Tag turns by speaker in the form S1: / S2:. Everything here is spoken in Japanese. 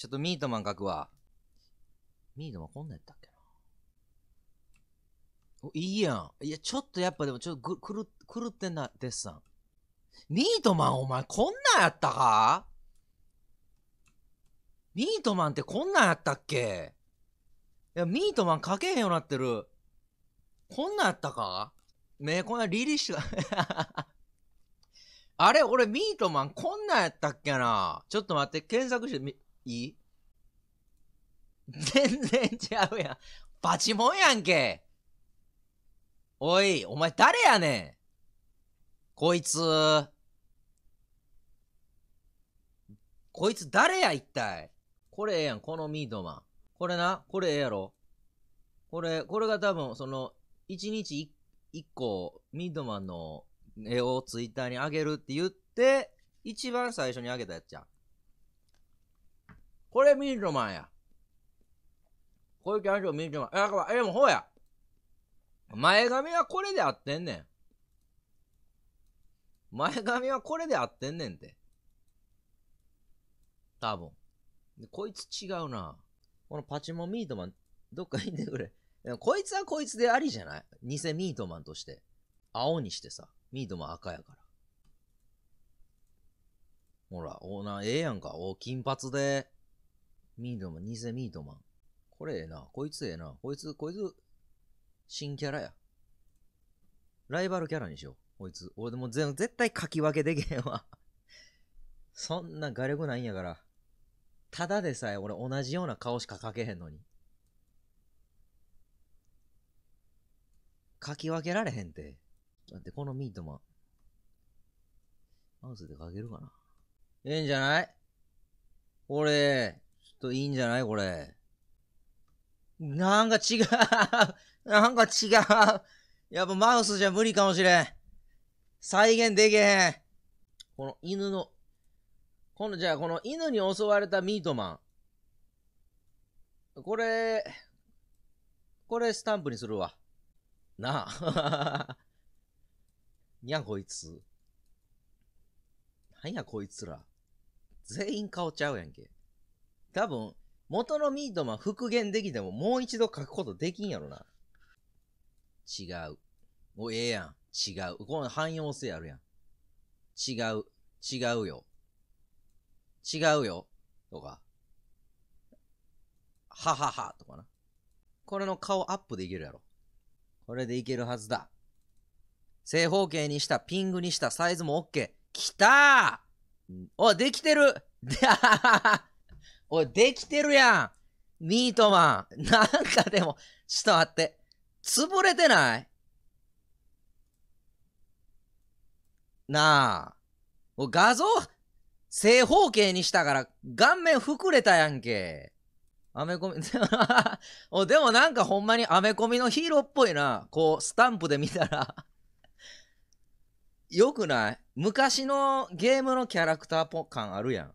S1: ちょっとミートマン書くわ。ミートマンこんなんやったっけな。お、いいやん。いや、ちょっとやっぱでもちょっとぐ、る、狂ってんな、デッサン。ミートマンお前こんなんやったかミートマンってこんなんやったっけいや、ミートマン書けへんようになってる。こんなんやったかねこんなリリッシュが あれ俺ミートマンこんなんやったっけなちょっと待って、検索してみ、いい 全然ちゃうやん。バチモンやんけ。おい、お前誰やねん。こいつ。こいつ誰や一体。これええやん、このミートマン。これな、これええやろ。これ、これが多分、その、1日1個、ミートマンの絵をツイッターにあげるって言って、一番最初にあげたやつじゃん。これミートマンや。こういうキャンセルミートマン。え、でもほうや。前髪はこれで合ってんねん。前髪はこれで合ってんねんって。多分。で、こいつ違うな。このパチモンミートマン、どっか行ってくれ。こいつはこいつでありじゃない偽ミートマンとして。青にしてさ。ミートマン赤やから。ほら、おな、ええやんか。お、金髪で、ミートマン、偽ミートマン。これええな。こいつええな。こいつ、こいつ、新キャラや。ライバルキャラにしよう。こいつ。俺でも絶対書き分けできへんわ そんな画力ないんやから。ただでさえ俺同じような顔しか書けへんのに。書き分けられへんて。だってこのミートマン。マウスで書けるかなええんじゃない俺、といいんじゃないこれ。なんか違う なんか違うやっぱマウスじゃ無理かもしれん。再現でけへん。この犬の、この、じゃあこの犬に襲われたミートマン。これ、これスタンプにするわ。なあ。にゃこいつ。なんやこいつら。全員顔ちゃうやんけ。多分、元のミートマン復元できてももう一度書くことできんやろな。違う。もうええやん。違う。この汎用性あるやん。違う。違うよ。違うよ。とか。ははは。とかな。これの顔アップでいけるやろ。これでいけるはずだ。正方形にした、ピングにした、サイズもオッケー。きたーお、できてるで、あははは。おい、できてるやんミートマン なんかでも、ちょっと待って。潰れてないなあ。お画像、正方形にしたから、顔面膨れたやんけ。アメコミ お、でもなんかほんまにアメコミのヒーローっぽいな。こう、スタンプで見たらよくない昔のゲームのキャラクターぽ感あるやん。